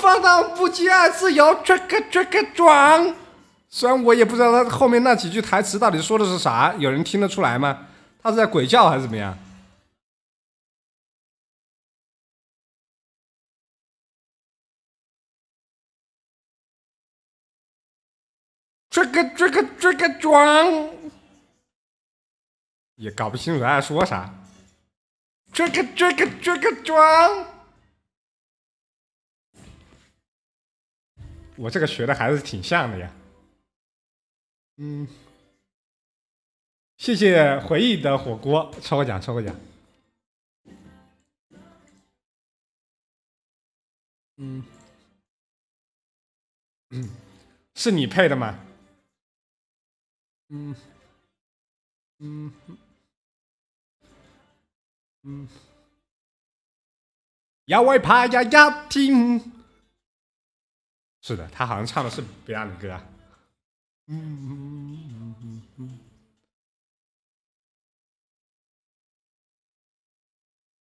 放荡不羁爱自由，这个这个装。虽然我也不知道他后面那几句台词到底说的是啥，有人听得出来吗？他是在鬼叫还是怎么样？这个这个这个装，也搞不清楚他在说啥。这个这个这个装。我这个学的还是挺像的呀，嗯，谢谢回忆的火锅，抽个奖，抽个奖，嗯，嗯，是你配的吗？嗯，嗯，嗯，有位朋呀要听，是的，他好像唱的是 Beyond 的歌啊。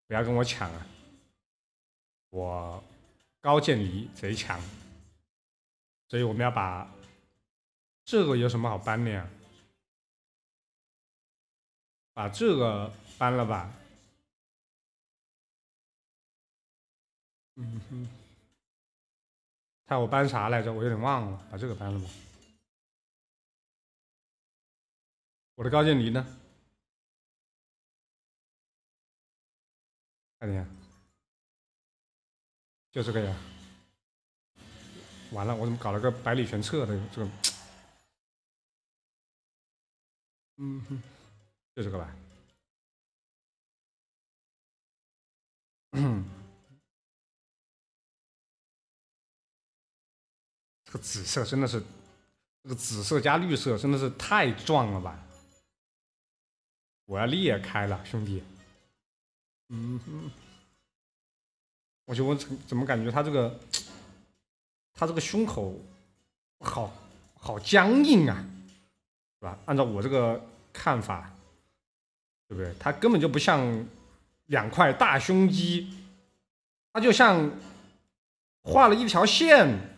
不要跟我抢啊！我高渐离贼强，所以我们要把这个有什么好搬的呀？把这个搬了吧。嗯哼。看我搬啥来着？我有点忘了，把这个搬了吧。我的高渐离呢？看一就这个呀！完了，我怎么搞了个百里玄策的这个？嗯哼，就这个吧。嗯。这个紫色真的是，这个紫色加绿色真的是太壮了吧！我要裂开了，兄弟。嗯哼，我就问怎么感觉他这个，他这个胸口好，好僵硬啊，是吧？按照我这个看法，对不对？他根本就不像两块大胸肌，他就像画了一条线。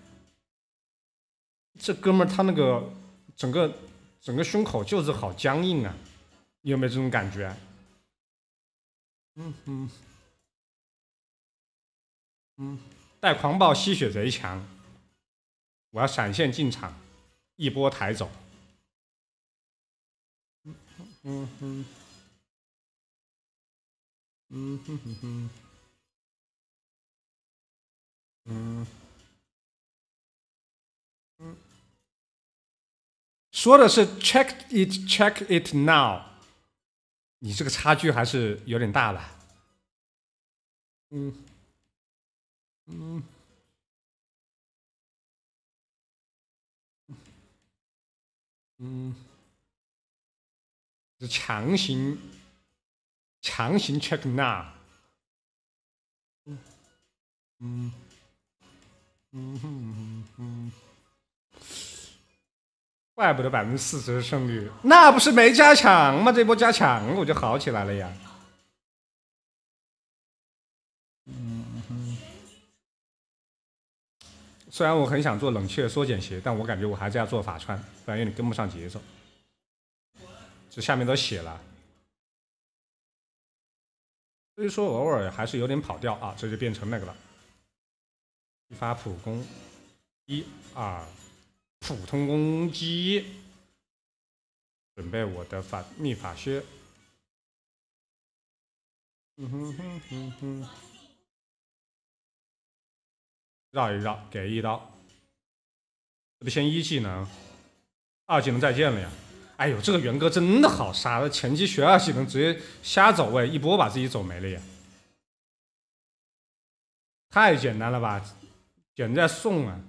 这哥们儿他那个整个整个胸口就是好僵硬啊，你有没有这种感觉？嗯嗯嗯，带狂暴吸血贼强，我要闪现进场，一波抬走。嗯哼，嗯哼哼哼，嗯，嗯。说的是 check it, check it now。你这个差距还是有点大的。嗯嗯嗯，是强行强行 check now。嗯嗯嗯哼嗯嗯怪不得百分之四十的胜率，那不是没加强吗？这波加强我就好起来了呀。嗯嗯。虽然我很想做冷却缩减鞋，但我感觉我还是要做法穿，不然有点跟不上节奏。这下面都写了，所以说偶尔还是有点跑调啊，这就变成那个了。一发普攻，一二。普通攻击，准备我的法秘法靴。嗯哼哼哼哼，绕一绕，给一刀。这不先一技能，二技能再见了呀？哎呦，这个元歌真的好杀他前期学二技能直接瞎走位，一波把自己走没了呀！太简单了吧，简直在送啊！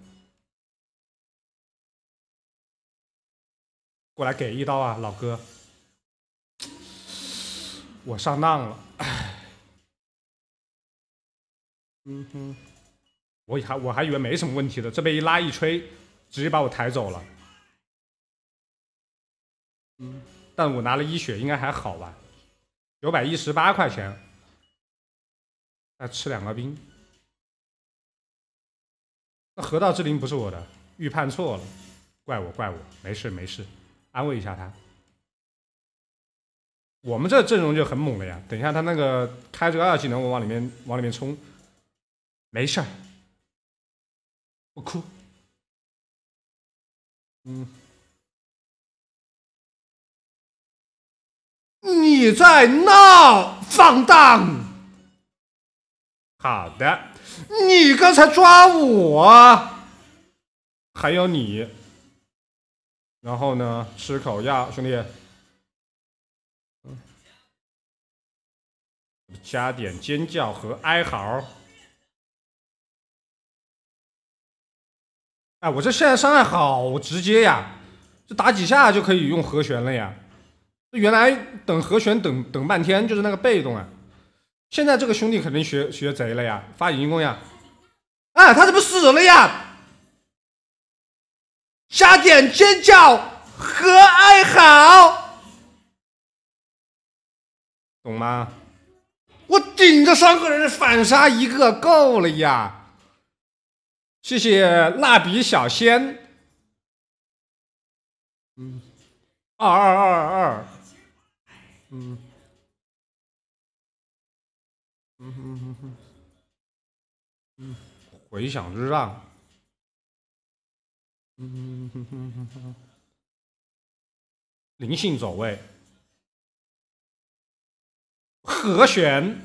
过来给一刀啊，老哥！我上当了，嗯哼，我还我还以为没什么问题的，这边一拉一吹，直接把我抬走了。嗯，但我拿了一血，应该还好吧？九百一十八块钱，再吃两个兵。那河道之灵不是我的，预判错了，怪我怪我，没事没事。安慰一下他，我们这阵容就很猛了呀！等一下，他那个开这个二技能，我往里面往里面冲，没事儿，不哭。嗯，你在闹放荡？好的，你刚才抓我，还有你。然后呢，吃口药，兄弟，加点尖叫和哀嚎。哎，我这现在伤害好直接呀，就打几下就可以用和弦了呀。原来等和弦等等半天，就是那个被动啊。现在这个兄弟肯定学学贼了呀，发起进攻呀。哎，他怎么死了呀？加点尖叫和哀嚎，懂吗？我顶着三个人反杀一个够了呀！谢谢蜡笔小仙。嗯，二二二二。嗯嗯哼哼哼，嗯，回响之上。嗯哼哼哼哼，灵性走位，和弦。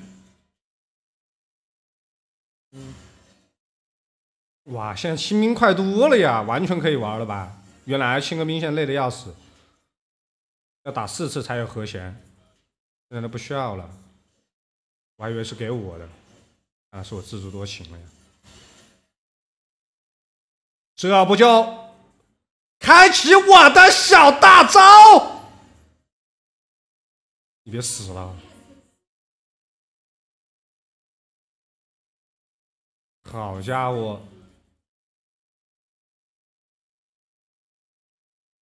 哇，现在清兵快多了呀，完全可以玩了吧？原来清个兵线累的要死，要打四次才有和弦，现在都不需要了。我还以为是给我的，啊，是我自作多情了呀。这不就？开启我的小大招！你别死了！好家伙！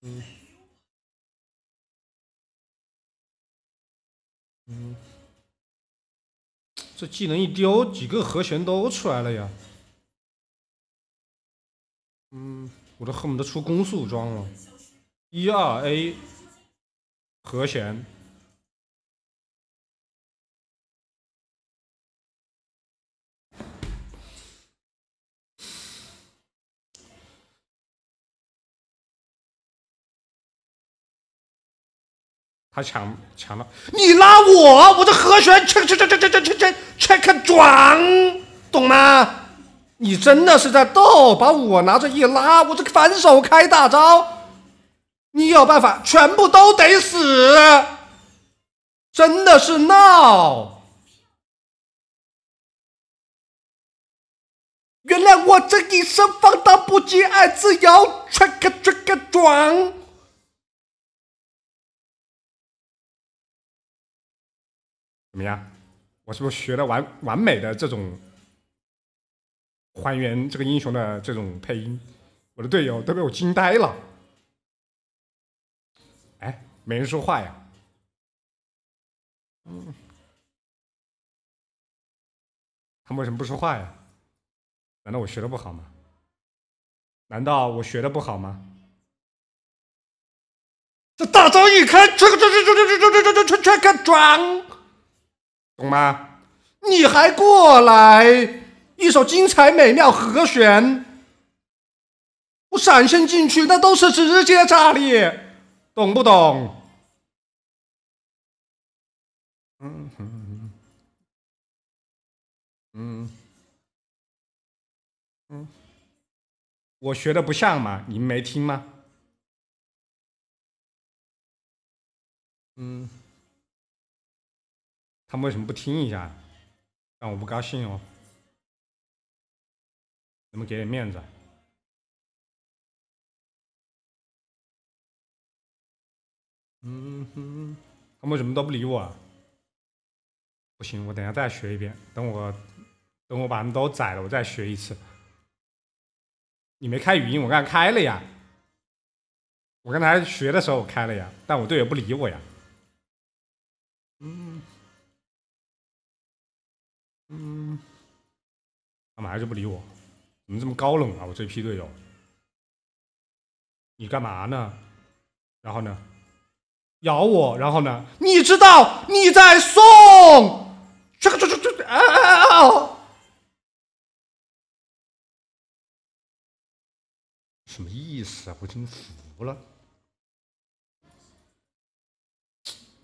嗯，嗯，这技能一丢，几个和弦都出来了呀！嗯。我都恨不得出攻速装了，一二 A 和弦，他抢抢了，你拉我，我的和弦，切切切切切切切切切个装，懂吗？你真的是在逗！把我拿着一拉，我这个反手开大招，你有办法，全部都得死！真的是闹！原谅我这一生放荡不羁，爱自由，这个这个装。怎么样？我是不是学的完完美的这种？还原这个英雄的这种配音，我的队友都被我惊呆了。哎，没人说话呀？嗯，他们为什么不说话呀？难道我学的不好吗？难道我学的不好吗？这大招一开，冲冲冲冲冲冲冲冲冲冲这冲冲冲冲冲冲冲冲一首精彩美妙和弦，我闪现进去，那都是直接炸裂，懂不懂？嗯哼，嗯，嗯，我学的不像吗？你们没听吗？嗯，他们为什么不听一下？让我不高兴哦。们给点面子。嗯哼，他们怎么都不理我？不行，我等下再学一遍。等我等我把他们都宰了，我再学一次。你没开语音，我刚才开了呀。我刚才学的时候开了呀，但我队友不理我呀。嗯嗯。干他们还是不理我。怎么这么高冷啊！我这批队友，你干嘛呢？然后呢，咬我，然后呢？你知道你在送？什么意思啊？我真服了。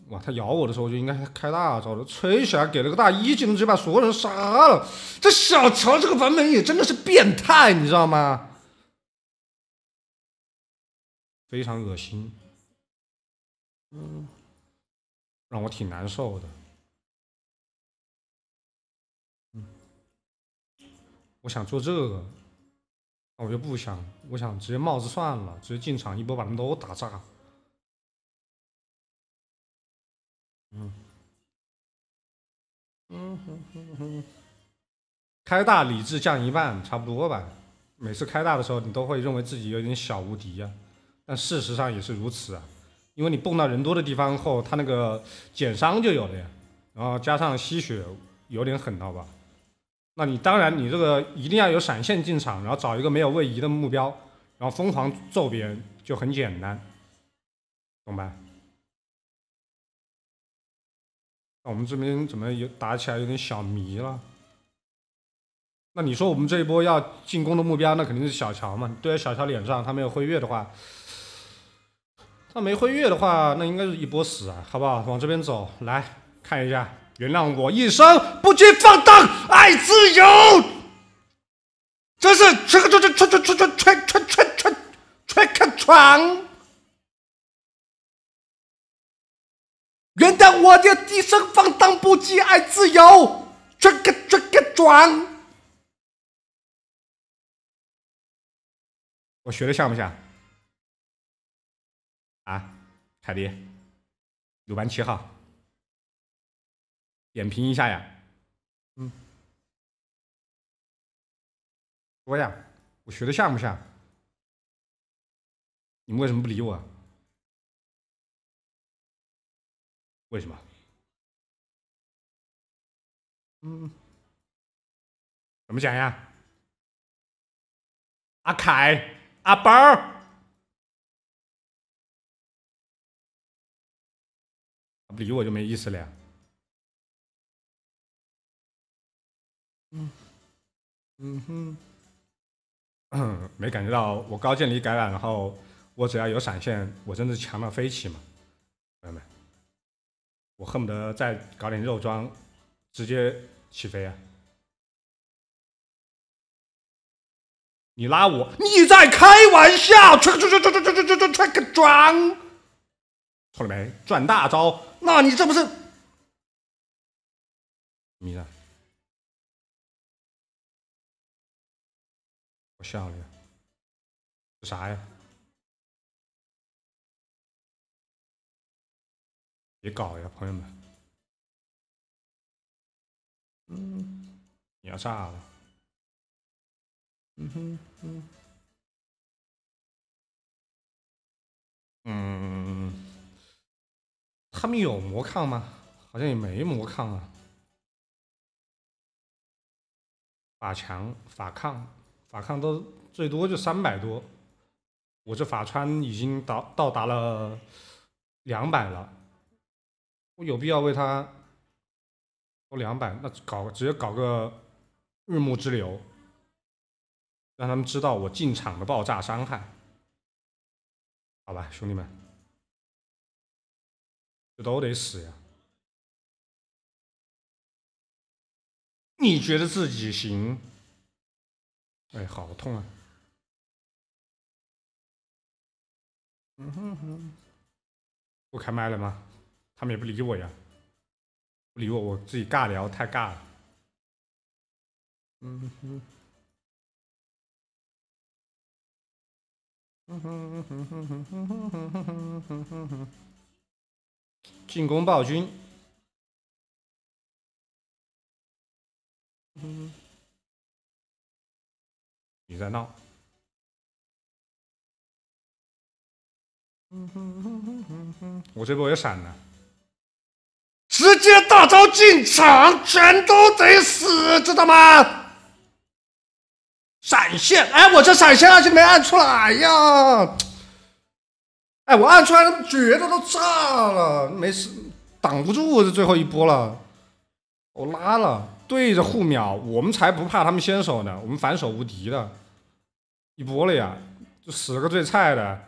哇，他咬我的时候就应该开大招了，吹起来给了个大，一技能直接把所有人杀了。这小乔这个版本也真的是变态，你知道吗？非常恶心，嗯，让我挺难受的。嗯，我想做这个，那我就不想，我想直接帽子算了，直接进场一波把他们都打炸。开大理智降一半，差不多吧。每次开大的时候，你都会认为自己有点小无敌呀。但事实上也是如此啊，因为你蹦到人多的地方后，他那个减伤就有了呀。然后加上吸血，有点狠，好吧？那你当然，你这个一定要有闪现进场，然后找一个没有位移的目标，然后疯狂揍别人，就很简单，懂吧？我们这边怎么有打起来有点小迷了？那你说我们这一波要进攻的目标，那肯定是小乔嘛？对着小乔脸上，他没有辉月的话，他没辉月的话，那应该是一波死啊，好不好？往这边走，来看一下。原谅我一生不羁放荡，爱自由。真是吹个吹吹吹吹吹吹吹吹吹吹个床。原谅我的低声放荡不羁，爱自由，转个转个转。我学的像不像？啊，凯迪，鲁班七号，点评一下呀。嗯，说呀，我学的像不像？你们为什么不理我为什么？嗯，怎么讲呀？阿凯，阿包不理我就没意思了呀。嗯，嗯哼，没感觉到我高渐离感染然后我只要有闪现，我真是强到飞起嘛，朋友们。我恨不得再搞点肉装，直接起飞啊！你拉我，你在开玩笑！转转转转转转转转转转个装，错了没？转大招，那你这不是迷了？我笑了。啥呀？别搞呀，朋友们！嗯，你要炸了。嗯哼，嗯，嗯，他们有魔抗吗？好像也没魔抗啊。法强、法抗、法抗都最多就三百多，我这法穿已经到到达了两百了。我有必要为他多两百？那搞直接搞个日暮之流，让他们知道我进场的爆炸伤害，好吧，兄弟们，这都得死呀！你觉得自己行？哎，好痛啊！嗯哼哼，不开麦了吗？他们也不理我呀，不理我我自己尬聊太尬了。嗯哼，嗯哼哼哼哼哼哼哼哼哼哼哼，进攻暴君。嗯你在闹。嗯哼哼哼哼哼，我这波要闪了。直接大招进场，全都得死，知道吗？闪现，哎，我这闪现能没按出来呀！哎，我按出来，觉得都炸了，没事，挡不住这最后一波了。我拉了，对着互秒，我们才不怕他们先手呢，我们反手无敌的。一波了呀，就死了个最菜的。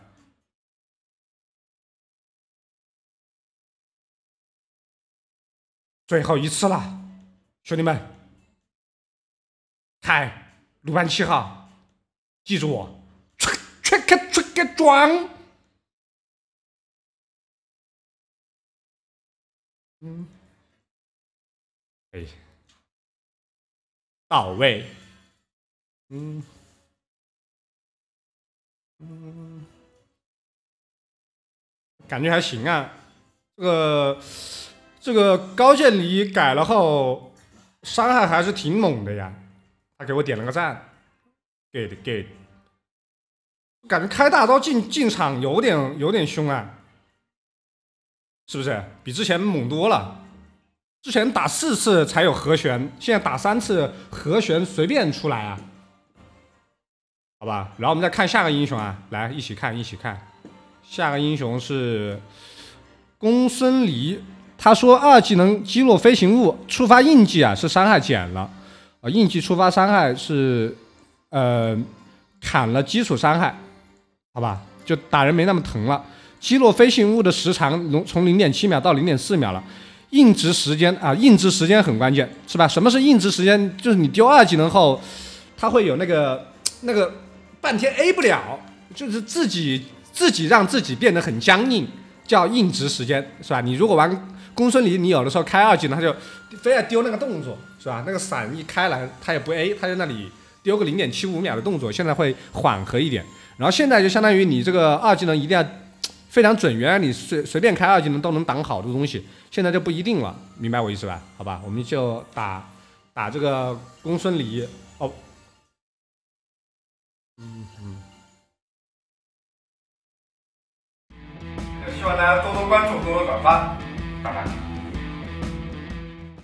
最后一次了，兄弟们，嗨，鲁班七号，记住我，吹，出个，出个，装，嗯，哎，到位，嗯，嗯，感觉还行啊，这个。这个高渐离改了后，伤害还是挺猛的呀。他给我点了个赞，给给，感觉开大招进进场有点有点凶啊，是不是？比之前猛多了。之前打四次才有和弦，现在打三次和弦随便出来啊。好吧，然后我们再看下个英雄啊，来一起看一起看，下个英雄是公孙离。他说二技能击落飞行物触发印记啊，是伤害减了，啊，印记触发伤害是呃砍了基础伤害，好吧，就打人没那么疼了。击落飞行物的时长从从零点七秒到零点四秒了。硬直时间啊，硬直时间很关键是吧？什么是硬直时间？就是你丢二技能后，他会有那个那个半天 A 不了，就是自己自己让自己变得很僵硬。叫硬直时间是吧？你如果玩公孙离，你有的时候开二技能，他就非要丢那个动作是吧？那个伞一开来，他也不 A，他就那里丢个零点七五秒的动作。现在会缓和一点，然后现在就相当于你这个二技能一定要非常准，原来你随随便开二技能都能挡好多东西，现在就不一定了，明白我意思吧？好吧，我们就打打这个公孙离哦。希望大家多多关注，多多转发，拜拜。